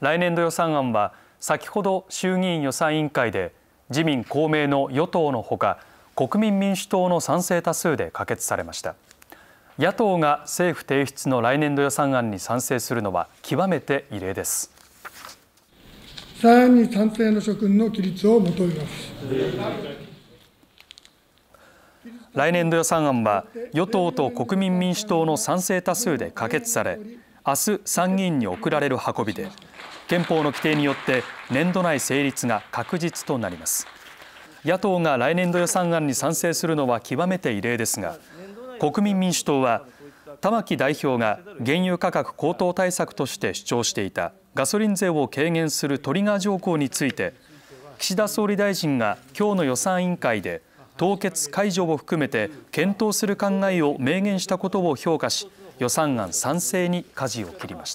来年度予算案は先ほど衆議院予算委員会で自民公明の与党のほか国民民主党の賛成多数で可決されました野党が政府提出の来年度予算案に賛成するのは極めて異例です予賛成の諸君の起立を求めます来年度予算案は与党と国民民主党の賛成多数で可決され明日参議院に送られる運びで憲法の規定によって年度内成立が確実となります野党が来年度予算案に賛成するのは極めて異例ですが国民民主党は玉木代表が原油価格高騰対策として主張していたガソリン税を軽減するトリガー条項について岸田総理大臣が今日の予算委員会で凍結解除を含めて検討する考えを明言したことを評価し予算案賛成に舵を切りました。